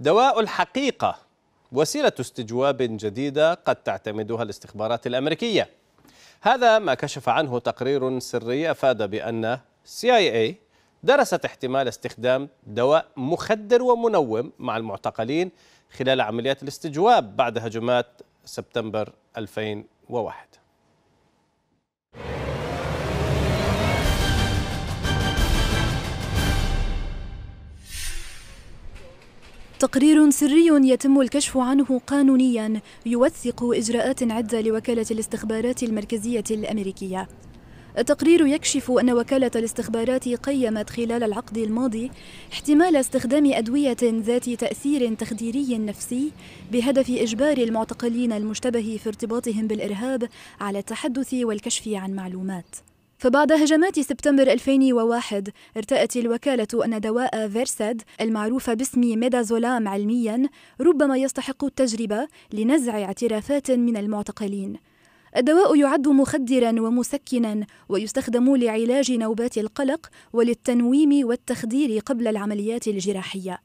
دواء الحقيقة وسيلة استجواب جديدة قد تعتمدها الاستخبارات الأمريكية هذا ما كشف عنه تقرير سري أفاد بأن CIA درست احتمال استخدام دواء مخدر ومنوم مع المعتقلين خلال عمليات الاستجواب بعد هجمات سبتمبر 2001 تقرير سري يتم الكشف عنه قانونيا يوثق إجراءات عدة لوكالة الاستخبارات المركزية الأمريكية التقرير يكشف أن وكالة الاستخبارات قيمت خلال العقد الماضي احتمال استخدام أدوية ذات تأثير تخديري نفسي بهدف إجبار المعتقلين المشتبه في ارتباطهم بالإرهاب على التحدث والكشف عن معلومات فبعد هجمات سبتمبر 2001 ارتأت الوكالة أن دواء فيرساد المعروف باسم ميدازولام علميا ربما يستحق التجربة لنزع اعترافات من المعتقلين الدواء يعد مخدرا ومسكنا ويستخدم لعلاج نوبات القلق وللتنويم والتخدير قبل العمليات الجراحيه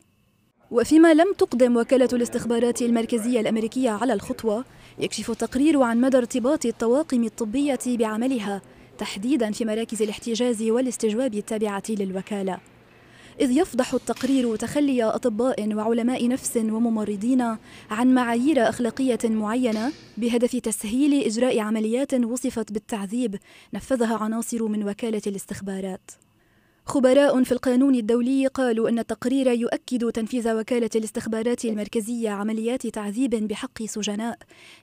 وفيما لم تقدم وكالة الاستخبارات المركزية الأمريكية على الخطوة، يكشف التقرير عن مدى ارتباط الطواقم الطبية بعملها تحديدا في مراكز الاحتجاز والاستجواب التابعة للوكالة إذ يفضح التقرير تخلي أطباء وعلماء نفس وممرضين عن معايير أخلاقية معينة بهدف تسهيل إجراء عمليات وصفت بالتعذيب نفذها عناصر من وكالة الاستخبارات. خبراء في القانون الدولي قالوا أن التقرير يؤكد تنفيذ وكالة الاستخبارات المركزية عمليات تعذيب بحق سجناء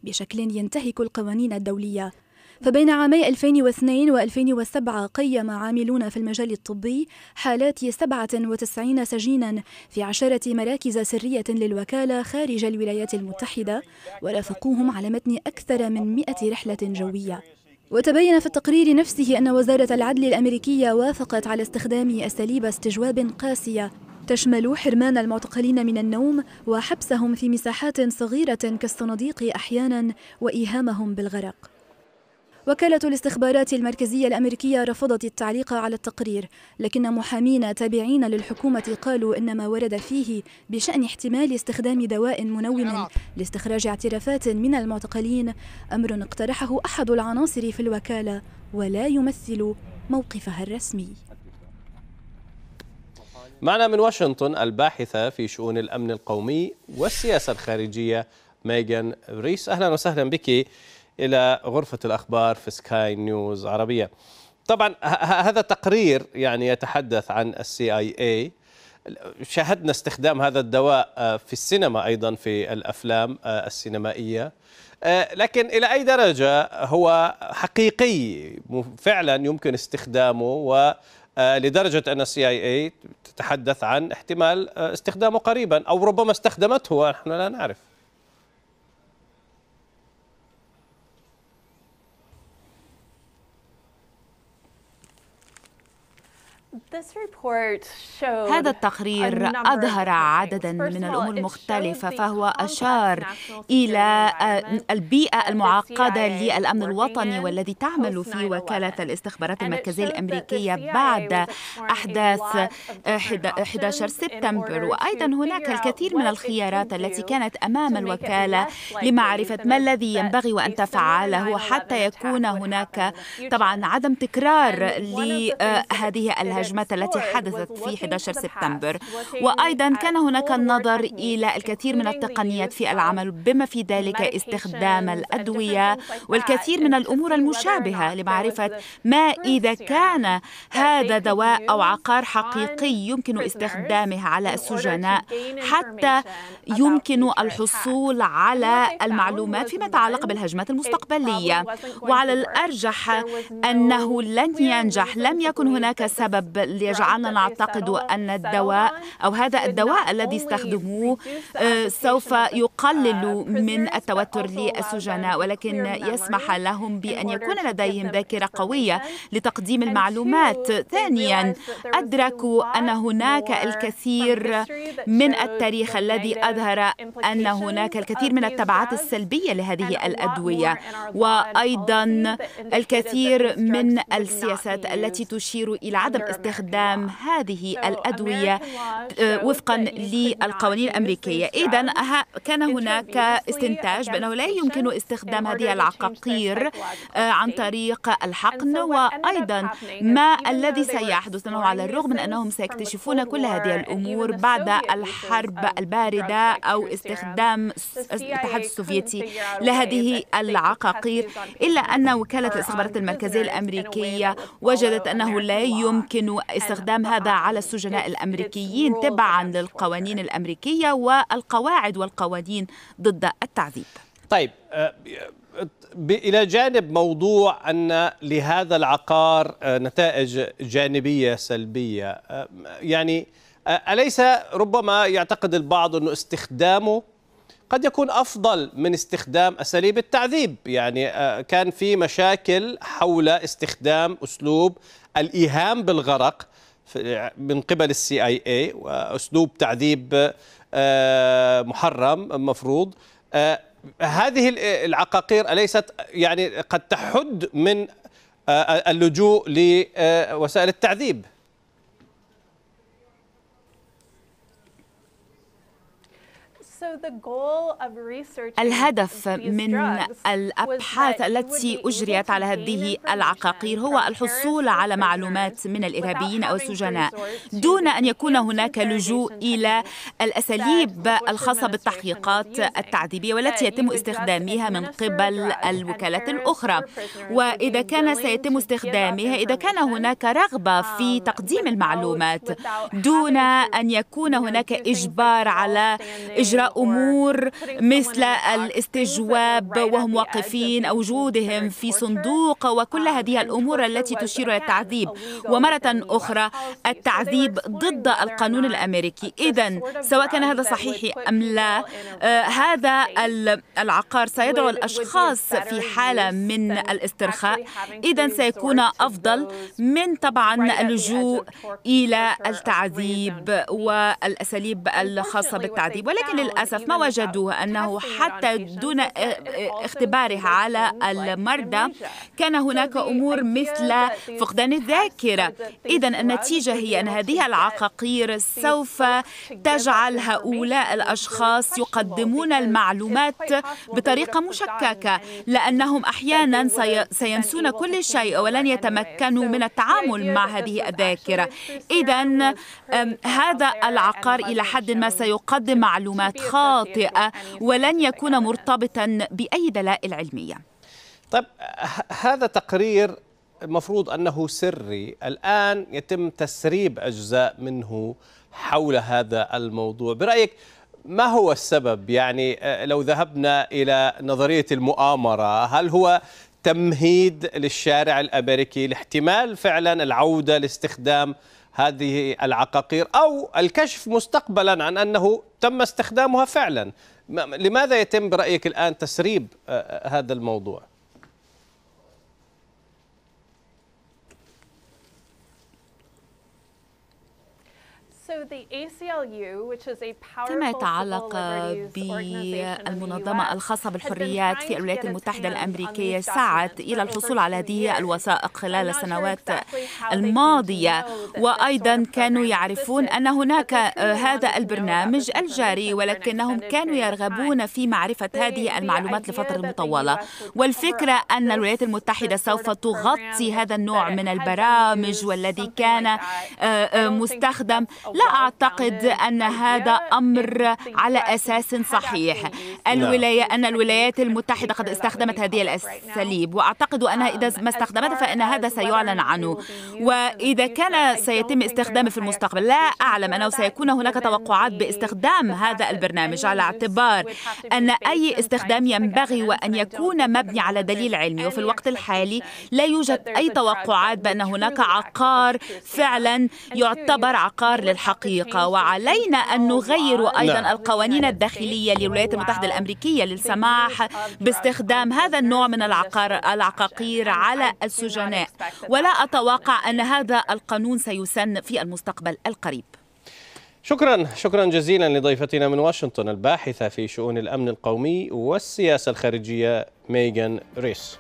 بشكل ينتهك القوانين الدولية فبين عامي 2002 و2007 قيم عاملون في المجال الطبي حالات 97 سجينا في عشرة مراكز سرية للوكالة خارج الولايات المتحدة ورافقوهم على متن أكثر من 100 رحلة جوية وتبين في التقرير نفسه أن وزارة العدل الأمريكية وافقت على استخدام أساليب استجواب قاسية تشمل حرمان المعتقلين من النوم وحبسهم في مساحات صغيرة كالصناديق أحيانا وإيهامهم بالغرق وكالة الاستخبارات المركزية الأمريكية رفضت التعليق على التقرير لكن محامين تابعين للحكومة قالوا إن ما ورد فيه بشأن احتمال استخدام دواء منوم لاستخراج اعترافات من المعتقلين أمر اقترحه أحد العناصر في الوكالة ولا يمثل موقفها الرسمي معنا من واشنطن الباحثة في شؤون الأمن القومي والسياسة الخارجية ميغان ريس أهلا وسهلا بك إلى غرفة الأخبار في سكاي نيوز عربية طبعا هذا تقرير يعني يتحدث عن السي اي اي شاهدنا استخدام هذا الدواء آه، في السينما ايضا في الافلام آه، السينمائيه آه، لكن الى اي درجه هو حقيقي فعلا يمكن استخدامه ولدرجه أن السي اي اي تتحدث عن احتمال استخدامه قريبا أو ربما استخدمته ونحن لا نعرف هذا التقرير أظهر عددا من الأمور المختلفة فهو أشار إلى البيئة المعقدة للأمن الوطني والذي تعمل فيه وكالة الاستخبارات المركزية الأمريكية بعد أحداث 11 سبتمبر وأيضا هناك الكثير من الخيارات التي كانت أمام الوكالة لمعرفة ما الذي ينبغي وأن تفعله حتى يكون هناك طبعا عدم تكرار لهذه آه، الهجمات الهجمة التي حدثت في 11 سبتمبر وأيضا كان هناك النظر إلى الكثير من التقنيات في العمل بما في ذلك استخدام الأدوية والكثير من الأمور المشابهة لمعرفة ما إذا كان هذا دواء أو عقار حقيقي يمكن استخدامه على السجناء حتى يمكن الحصول على المعلومات فيما يتعلق بالهجمات المستقبلية وعلى الأرجح أنه لن ينجح لم يكن هناك سبب بل ليجعلنا نعتقد أن الدواء أو هذا الدواء الذي استخدموه آه، سوف آه، يقلل من التوتر للسجناء ولكن يسمح لهم بأن يكون لديهم ذاكرة قوية لتقديم المعلومات ثانيا أدركوا أن هناك الكثير من التاريخ الذي أظهر أن هناك الكثير من التبعات السلبية لهذه الأدوية وأيضا الكثير من السياسات التي تشير إلى عدم استخدام هذه الأدوية آه، وفقا للقوانين الأمريكية إذا um, كان هناك استنتاج بأنه لا يمكن استخدام هذه العقاقير آه، عن طريق الحقن وأيضا ما الذي سيحدث أنه على الرغم من أنهم سيكتشفون كل هذه الأمور بعد الحرب um, الباردة أو استخدام الاتحاد السوفيتي لهذه العقاقير إلا أن وكالة الاستخبارات المركزية الأمريكية وجدت أنه لا يمكن استخدام هذا على السجناء الأمريكيين تبعا للقوانين الأمريكية والقواعد والقوانين ضد التعذيب طيب آه، إلى جانب موضوع أن لهذا العقار آه، نتائج جانبية سلبية آه، يعني أليس ربما يعتقد البعض أنه استخدامه قد يكون افضل من استخدام اساليب التعذيب يعني آه، كان في مشاكل حول استخدام اسلوب الايهام بالغرق من قبل السي اي اي واسلوب تعذيب آه، محرم مفروض آه، هذه العقاقير اليست يعني قد تحد من اللجوء لوسائل التعذيب الهدف من الأبحاث التي أجريت على هذه العقاقير هو الحصول على معلومات من الإرهابيين أو السجناء دون أن يكون هناك لجوء إلى الأساليب الخاصة بالتحقيقات التعذيبية والتي يتم استخدامها من قبل الوكالات الأخرى وإذا كان سيتم استخدامها إذا كان هناك رغبة um, في تقديم المعلومات دون أن يكون هناك إجبار على إجراء امور مثل الاستجواب وهم واقفين او جودهم في صندوق وكل um, هذه الامور التي تشير الى التعذيب ومره اخرى التعذيب ضد القانون الامريكي اذا سواء كان هذا صحيح ام لا آه، هذا العقار سيدعو الاشخاص في حاله من الاسترخاء اذا سيكون افضل من طبعا اللجوء الى التعذيب والاساليب الخاصه بالتعذيب ولكن للأسف للأسف ما وجدوه أنه حتى دون اختبارها على المرضى كان هناك أمور مثل فقدان الذاكرة إذا النتيجة هي أن هذه العقاقير سوف تجعل هؤلاء الأشخاص يقدمون المعلومات بطريقة مشككة لأنهم أحيانا سينسون كل شيء ولن يتمكنوا من التعامل مع هذه الذاكرة إذا هذا العقار إلى حد ما سيقدم معلومات خاطئة يعني ولن يكون مرتبطا بأي دلائل علمية طيب هذا تقرير المفروض أنه سري الآن يتم تسريب أجزاء منه حول هذا الموضوع برأيك ما هو السبب يعني آه، لو ذهبنا إلى نظرية المؤامرة هل هو تمهيد للشارع الأمريكي لاحتمال فعلا العودة لاستخدام هذه العقاقير أو الكشف مستقبلا عن أنه تم استخدامها فعلا لماذا يتم برأيك الآن تسريب آه، آه، هذا الموضوع؟ فيما يتعلق بالمنظمة الخاصة بالحريات في الولايات المتحدة الأمريكية سعت إلى الحصول على هذه الوثائق خلال السنوات الماضية وأيضا كانوا يعرفون أن هناك آه، هذا البرنامج الجاري ولكنهم كانوا يرغبون في معرفة هذه المعلومات لفترة مطولة والفكرة أن الولايات المتحدة سوف تغطي هذا النوع من البرامج والذي كان آه، آه، مستخدم لا أعتقد يعني أن هذا أمر على أساس صحيح الولاية أن الولايات المتحدة قد استخدمت هذه الأساليب وأعتقد أنها إذا um, ما استخدمتها فإن هذا سيعلن عنه وإذا كان سيتم استخدامه في المستقبل لا أعلم أنه سيكون هناك توقعات باستخدام هذا البرنامج على اعتبار أن أي استخدام ينبغي وأن يكون مبني على دليل علمي وفي الوقت الحالي لا يوجد أي توقعات بأن هناك عقار فعلا يعتبر عقار للحق الدقيقة وعلينا أن نغير أيضا لا. القوانين الداخلية للولايات المتحدة الأمريكية للسماح باستخدام هذا النوع من العقار العقاقير على السجناء ولا أتوقع أن هذا القانون سيسن في المستقبل القريب شكرا شكرا جزيلا لضيفتنا من واشنطن الباحثة في شؤون الأمن القومي والسياسة الخارجية ميغان ريس